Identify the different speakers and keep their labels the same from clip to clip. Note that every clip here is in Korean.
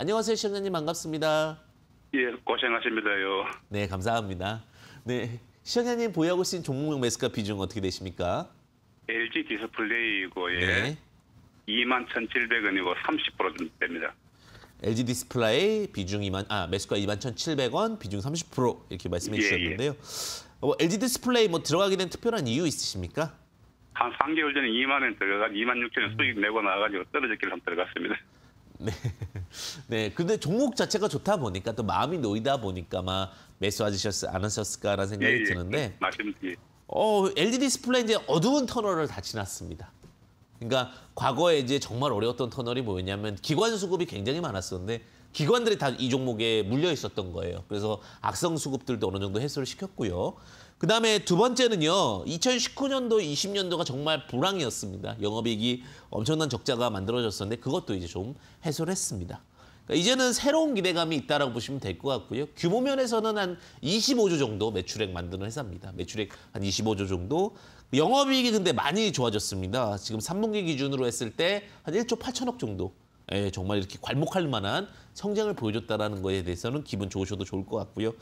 Speaker 1: 안녕하세요, 시험장님 반갑습니다.
Speaker 2: 예, 고생하십니다요.
Speaker 1: 네, 감사합니다. 네, 시험장님 보유하고 계신 종목명 매스카 비중 어떻게 되십니까?
Speaker 2: LG 디스플레이고 예. 네. 2만 1,700원이고 30%됩니다.
Speaker 1: LG 디스플레이 비중 2만 아 매수가 2만 1,700원 비중 30% 이렇게 말씀해 예, 예. 주셨는데요. 예. 뭐 LG 디스플레이 뭐 들어가게 된 특별한 이유 있으십니까?
Speaker 2: 한 3개월 전에 2만 원 들어가 2만 6천 원 수익 내고 나가지고 떨어졌길래 한 들어갔습니다. 네.
Speaker 1: 네. 근데 종목 자체가 좋다 보니까 또 마음이 놓이다 보니까 막 매수하셨 않으셨을까라는 생각이 예, 예. 드는데. 맞습니다. 어, LED 디스플레이 이제 어두운 터널을 다 지났습니다. 그러니까 과거에 이제 정말 어려웠던 터널이 뭐였냐면 기관 수급이 굉장히 많았었는데 기관들이 다 이 종목에 물려 있었던 거예요. 그래서 악성 수급들도 어느 정도 해소를 시켰고요. 그다음에 두 번째는요. 2019년도, 20년도가 정말 불황이었습니다. 영업이익이 엄청난 적자가 만들어졌었는데 그것도 이제 좀 해소를 했습니다. 그러니까 이제는 새로운 기대감이 있다라고 보시면 될 것 같고요. 규모 면에서는 한 25조 정도 매출액 만드는 회사입니다. 매출액 한 25조 정도. 영업이익이 근데 많이 좋아졌습니다. 지금 3분기 기준으로 했을 때 한 1조 8천억 정도 예, 정말 이렇게 괄목할 만한 성장을 보여줬다라는 거에 대해서는 기분 좋으셔도 좋을 것 같고요.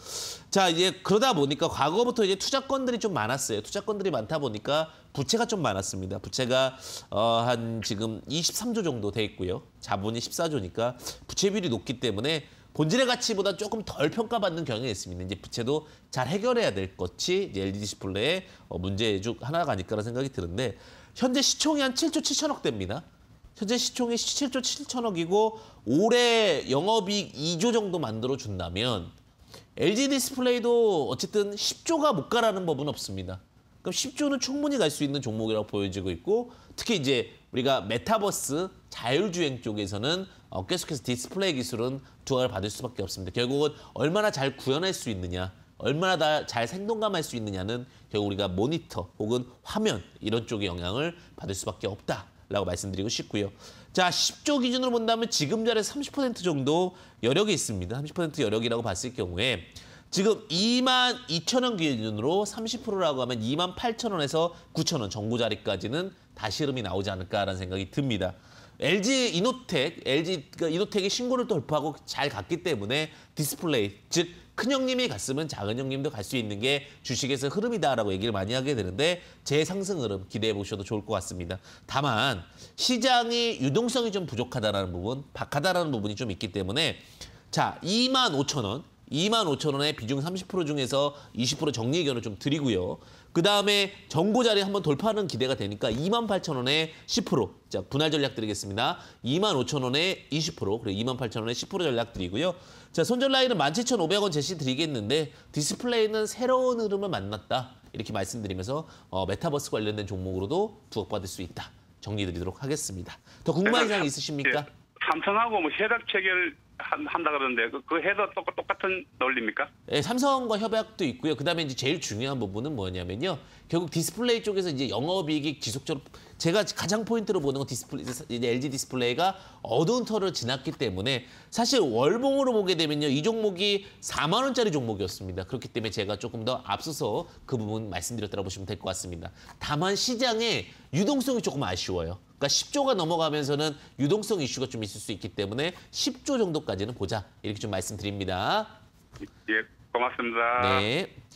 Speaker 1: 자 이제 그러다 보니까 과거부터 이제 투자건들이 좀 많았어요. 투자건들이 많다 보니까 부채가 좀 많았습니다. 부채가 어, 한 지금 23조 정도 돼 있고요. 자본이 14조니까 부채 비율이 높기 때문에 본질의 가치보다 조금 덜 평가받는 경향이 있습니다. 이제 부채도 잘 해결해야 될 것이 이제 LED 디스플레이의 어, 문제 중 하나가 아닐까라는 생각이 드는데 현재 시총이 한 7조 7천억 됩니다 현재 시총이 17조 7천억이고 올해 영업이익 2조 정도 만들어준다면 LG 디스플레이도 어쨌든 10조가 못 가라는 법은 없습니다. 그럼 10조는 충분히 갈 수 있는 종목이라고 보여지고 있고 특히 이제 우리가 메타버스 자율주행 쪽에서는 어, 계속해서 디스플레이 기술은 두각을 받을 수밖에 없습니다. 결국은 얼마나 잘 구현할 수 있느냐 얼마나 잘 생동감할 수 있느냐는 결국 우리가 모니터 혹은 화면 이런 쪽의 영향을 받을 수밖에 없다. 라고 말씀드리고 싶고요. 자, 10조 기준으로 본다면 지금 자리 30% 정도 여력이 있습니다. 30% 여력이라고 봤을 경우에 지금 2만 2천 원 기준으로 30%라고 하면 2만 8천 원에서 9천 원 정고 자리까지는 다시 흐름이 나오지 않을까라는 생각이 듭니다. LG 이노텍, LG 그러니까 이노텍이 신고를 돌파하고 잘 갔기 때문에 디스플레이, 즉 큰형님이 갔으면 작은형님도 갈 수 있는 게 주식에서 흐름이다라고 얘기를 많이 하게 되는데 제 상승 흐름 기대해 보셔도 좋을 것 같습니다. 다만 시장이 유동성이 좀 부족하다라는 부분, 박하다라는 부분이 좀 있기 때문에 자, 2만 5천 원, 2만 5천 원의 비중 30% 중에서 20% 정리 의견을 좀 드리고요. 그 다음에 정고 자리 한번 돌파하는 기대가 되니까 2만 8천 원에 10%. 자 분할 전략 드리겠습니다. 2만 5천 원에 20% 그리고 2만 8천 원에 10% 전략 드리고요. 자 손절 라인은 17,500원 제시 드리겠는데 디스플레이는 새로운 흐름을 만났다. 이렇게 말씀드리면서 어, 메타버스 관련된 종목으로도 부각받을 수 있다. 정리드리도록 하겠습니다. 더 궁금한 사항 있으십니까? 예,
Speaker 2: 삼성하고 뭐해답 체결 한, 한다 그러는데 그, 그 해도 똑, 똑같은 논리입니까?
Speaker 1: 네, 삼성과 협약도 있고요. 그다음에 이제 제일 중요한 부분은 뭐냐면요. 결국 디스플레이 쪽에서 이제 영업이익이 지속적으로 제가 가장 포인트로 보는 건 디스플레이 LG 디스플레이가 어두운 터을 지났기 때문에 사실 월봉으로 보게 되면요. 이 종목이 4만 원짜리 종목이었습니다. 그렇기 때문에 제가 조금 더 앞서서 그 부분 말씀드렸다고 보시면 될 것 같습니다. 다만 시장의 유동성이 조금 아쉬워요. 그러니까 10조가 넘어가면서는 유동성 이슈가 좀 있을 수 있기 때문에 10조 정도까지는 보자 이렇게 좀 말씀드립니다.
Speaker 2: 예, 고맙습니다. 네.